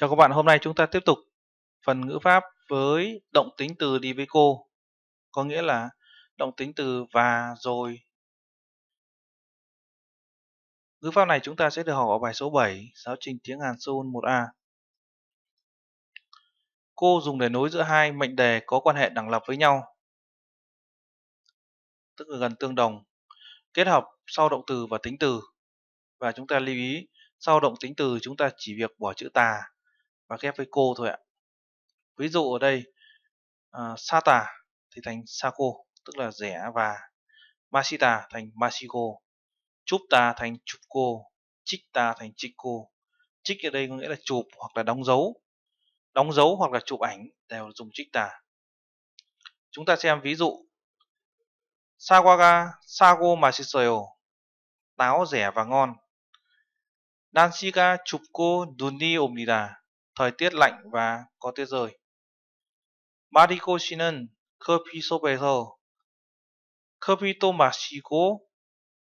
Chào các bạn, hôm nay chúng ta tiếp tục phần ngữ pháp với động tính từ đi với cô. Có nghĩa là động tính từ và rồi. Ngữ pháp này chúng ta sẽ được học ở bài số 7, giáo trình tiếng Hàn Seoul 1A. Cô dùng để nối giữa hai mệnh đề có quan hệ đẳng lập với nhau, tức là gần tương đồng, kết hợp sau động từ và tính từ. Và chúng ta lưu ý, sau động tính từ chúng ta chỉ việc bỏ chữ tà và ghép với cô thôi ạ ví dụ ở đây uh, sata thì thành sako tức là rẻ và masita thành masiko chupta thành chupko chikta thành chiko chích ở đây có nghĩa là chụp hoặc là đóng dấu đóng dấu hoặc là chụp ảnh đều dùng chikta chúng ta xem ví dụ sawaga sago masisoyo táo rẻ và ngon Nanshika chụp cô Duni Omnida thời tiết lạnh và có tuyết rơi. 마리고 씨는 그 비숍에서 커피도 마시고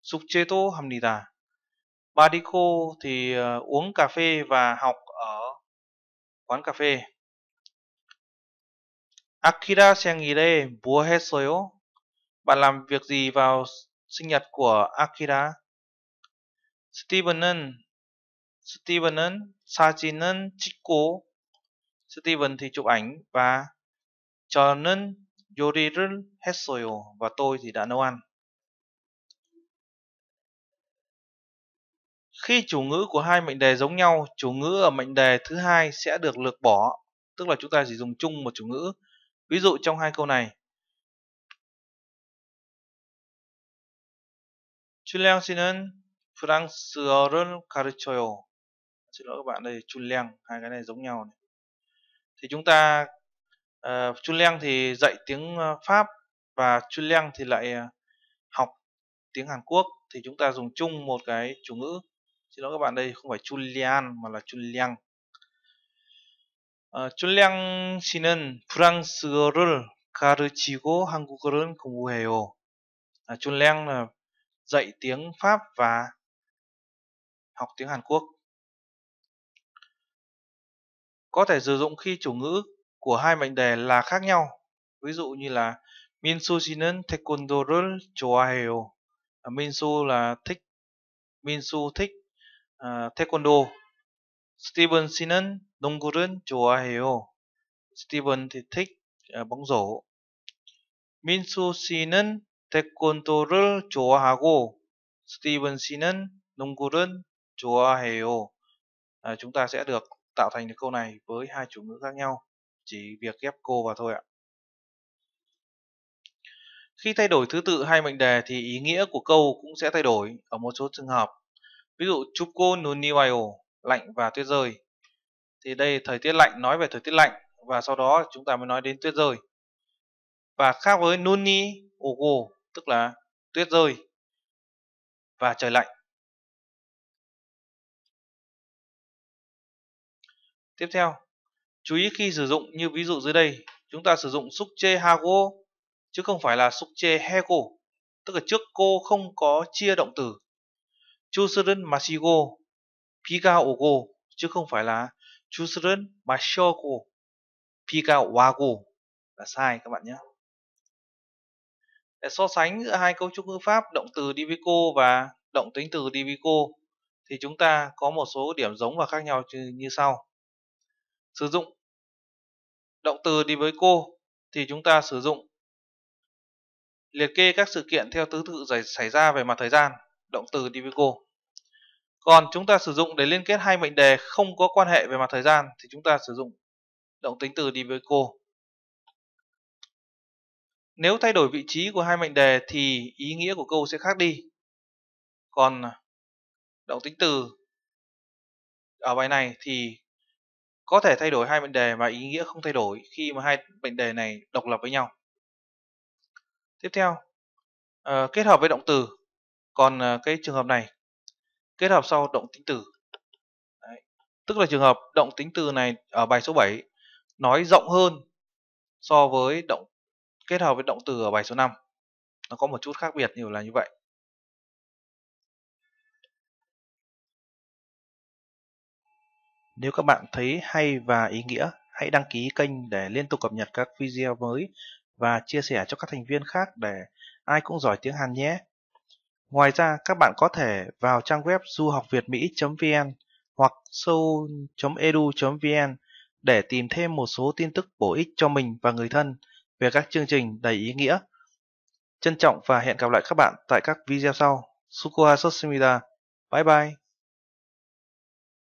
숙제도 합니다. 마리코 thì ờ, uống cà phê và học ở quán cà phê. Akira 생일에 뭐 했어요? Bạn làm việc gì vào sinh nhật của Akira? Steven은 스티븐은 사진은 찍고 스티븐 thì chụp ảnh và 저는 요리를 했어요. Và tôi thì đã nấu ăn. Khi chủ ngữ của hai mệnh đề giống nhau, chủ ngữ ở mệnh đề thứ hai sẽ được lược bỏ, tức là chúng ta chỉ dùng chung một chủ ngữ. Ví dụ trong hai câu này. 줄리앙 씨는 프랑스어를 가르쳐요 xin lỗi các bạn đây chun leng hai cái này giống nhau này. thì chúng ta uh, chun leng thì dạy tiếng ờ, pháp và chun leng thì lại ờ, học tiếng hàn quốc thì chúng ta dùng chung một cái chủ ngữ xin lỗi các bạn đây không phải chun lian mà là chun leng uh, chun leng 씨는 프랑스어를 가르치고 한국어를 공부해요. À, chun leng là dạy tiếng Pháp và học tiếng Hàn Quốc có thể sử dụng khi chủ ngữ của hai mệnh đề là khác nhau. Ví dụ như là Minsu taekwondo taekwondo를 좋아해요. Minsu là thích Minsu thích uh, taekwondo. Steven shinen 농구를 좋아해요. Steven thì thích uh, bóng rổ. Minsu taekwondo taekwondo를 좋아하고 Steven shinen 농구를 좋아해요. À, chúng ta sẽ được tạo thành được câu này với hai chủ ngữ khác nhau, chỉ việc ghép cô vào thôi ạ. Khi thay đổi thứ tự hay mệnh đề thì ý nghĩa của câu cũng sẽ thay đổi ở một số trường hợp. Ví dụ chupko nuniwayo, lạnh và tuyết rơi. Thì đây thời tiết lạnh nói về thời tiết lạnh và sau đó chúng ta mới nói đến tuyết rơi. Và khác với nuni ogo tức là tuyết rơi và trời lạnh Tiếp theo, chú ý khi sử dụng như ví dụ dưới đây, chúng ta sử dụng sukche hago chứ không phải là sukche hego, tức là trước cô không có chia động từ. Chusurun masigo pika ogo chứ không phải là chusurun mashogo, pika wago là sai các bạn nhé. Để so sánh giữa hai cấu trúc ngữ pháp động từ đi với cô và động tính từ đi với cô thì chúng ta có một số điểm giống và khác nhau như sau sử dụng động từ đi với cô thì chúng ta sử dụng liệt kê các sự kiện theo thứ tự xảy ra về mặt thời gian động từ đi với cô còn chúng ta sử dụng để liên kết hai mệnh đề không có quan hệ về mặt thời gian thì chúng ta sử dụng động tính từ đi với cô nếu thay đổi vị trí của hai mệnh đề thì ý nghĩa của câu sẽ khác đi còn động tính từ ở bài này thì có thể thay đổi hai mệnh đề và ý nghĩa không thay đổi khi mà hai mệnh đề này độc lập với nhau. Tiếp theo, uh, kết hợp với động từ. Còn uh, cái trường hợp này, kết hợp sau động tính từ. Đấy. Tức là trường hợp động tính từ này ở bài số 7 nói rộng hơn so với động kết hợp với động từ ở bài số 5. Nó có một chút khác biệt nhiều là như vậy. Nếu các bạn thấy hay và ý nghĩa, hãy đăng ký kênh để liên tục cập nhật các video mới và chia sẻ cho các thành viên khác để ai cũng giỏi tiếng Hàn nhé. Ngoài ra, các bạn có thể vào trang web du học việt mỹ.vn hoặc seoul.edu.vn để tìm thêm một số tin tức bổ ích cho mình và người thân về các chương trình đầy ý nghĩa. Trân trọng và hẹn gặp lại các bạn tại các video sau. Sukuha Bye bye!